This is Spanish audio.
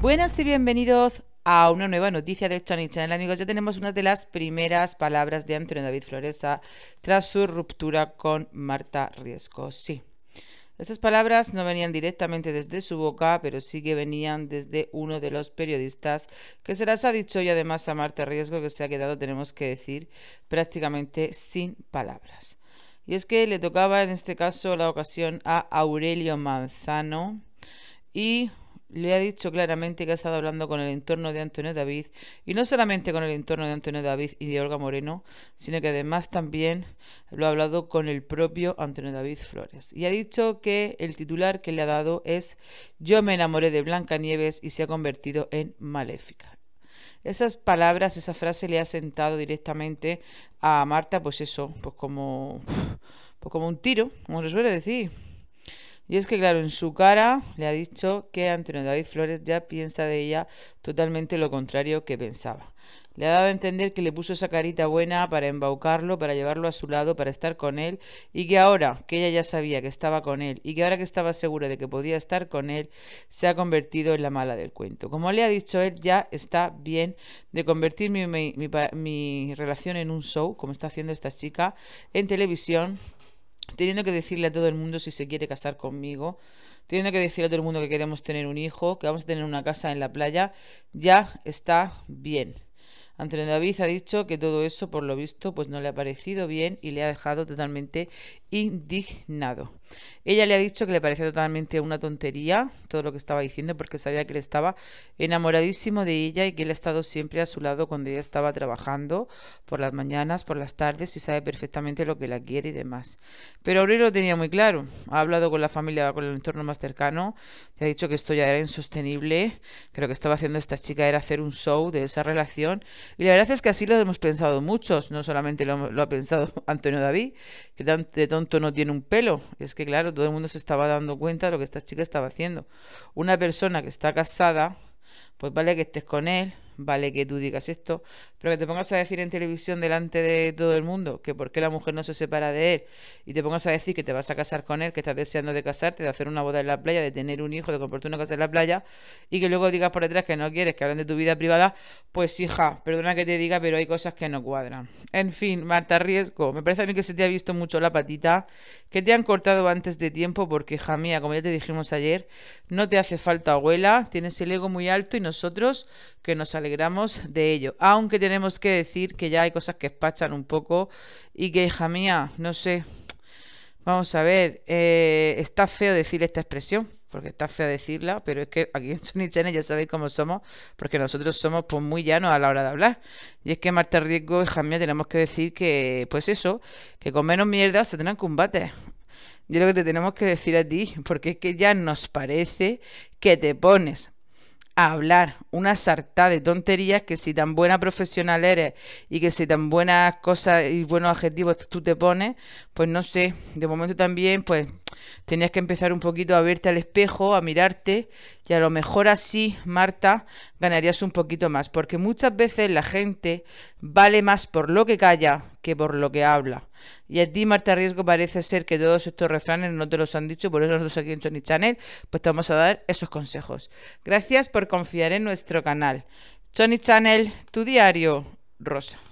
Buenas y bienvenidos a una nueva noticia de Chani Channel. Amigos, ya tenemos una de las primeras palabras de Antonio David Floresa tras su ruptura con Marta Riesco. Sí. Estas palabras no venían directamente desde su boca, pero sí que venían desde uno de los periodistas que se las ha dicho y además a Marta Riesgo que se ha quedado, tenemos que decir, prácticamente sin palabras. Y es que le tocaba en este caso la ocasión a Aurelio Manzano y le ha dicho claramente que ha estado hablando con el entorno de Antonio David, y no solamente con el entorno de Antonio David y de Olga Moreno, sino que además también lo ha hablado con el propio Antonio David Flores. Y ha dicho que el titular que le ha dado es Yo me enamoré de Blanca Nieves y se ha convertido en maléfica. Esas palabras, esa frase le ha sentado directamente a Marta, pues eso, pues como, pues como un tiro, como se suele decir. Y es que, claro, en su cara le ha dicho que Antonio David Flores ya piensa de ella totalmente lo contrario que pensaba. Le ha dado a entender que le puso esa carita buena para embaucarlo, para llevarlo a su lado, para estar con él, y que ahora que ella ya sabía que estaba con él y que ahora que estaba segura de que podía estar con él, se ha convertido en la mala del cuento. Como le ha dicho él, ya está bien de convertir mi, relación en un show, como está haciendo esta chica, en televisión teniendo que decirle a todo el mundo si se quiere casar conmigo, teniendo que decirle a todo el mundo que queremos tener un hijo, que vamos a tener una casa en la playa, ya está bien. Antonio David ha dicho que todo eso, por lo visto, pues no le ha parecido bien y le ha dejado totalmente indignado. Ella le ha dicho que le parecía totalmente una tontería todo lo que estaba diciendo porque sabía que él estaba enamoradísimo de ella y que él ha estado siempre a su lado cuando ella estaba trabajando por las mañanas, por las tardes y sabe perfectamente lo que la quiere y demás. Pero Aurelio lo tenía muy claro. Ha hablado con la familia, con el entorno más cercano. le ha dicho que esto ya era insostenible, que lo que estaba haciendo esta chica era hacer un show de esa relación. Y la verdad es que así lo hemos pensado muchos, no solamente lo, ha pensado Antonio David, que de no tiene un pelo. Es que, claro, todo el mundo se estaba dando cuenta de lo que esta chica estaba haciendo. Una persona que está casada, pues vale que estés con él, vale que tú digas esto, pero que te pongas a decir en televisión delante de todo el mundo que por qué la mujer no se separa de él y te pongas a decir que te vas a casar con él, que estás deseando de casarte, de hacer una boda en la playa, de tener un hijo, de comprarte una casa en la playa y que luego digas por detrás que no quieres, que hablen de tu vida privada, pues hija, perdona que te diga, pero hay cosas que no cuadran. En fin, Marta Riesgo, me parece a mí que se te ha visto mucho la patita, que te han cortado antes de tiempo porque, hija mía, como ya te dijimos ayer, no te hace falta abuela, tienes el ego muy alto y nosotros que nos alegramos de ello. Aunque tenemos que decir que ya hay cosas que espachan un poco y que, hija mía, no sé. Vamos a ver, eh, está feo decir esta expresión, porque está fea decirla, pero es que aquí en Sony Channel ya sabéis cómo somos, porque nosotros somos pues muy llanos a la hora de hablar. Y es que Marta Riesgo hija mía tenemos que decir que, pues eso, que con menos mierda se tendrán combates. Yo lo que te tenemos que decir a ti, porque es que ya nos parece que te pones hablar una sartá de tonterías que si tan buena profesional eres y que si tan buenas cosas y buenos adjetivos tú te pones, pues no sé, de momento también pues tenías que empezar un poquito a verte al espejo, a mirarte, y a lo mejor así, Marta, ganarías un poquito más, porque muchas veces la gente vale más por lo que calla que por lo que habla. Y a ti, Marta Riesgo, parece ser que todos estos refranes no te los han dicho, por eso nosotros aquí en Tony Channel, pues te vamos a dar esos consejos. Gracias por confiar en nuestro canal. Tony Channel, tu diario, Rosa.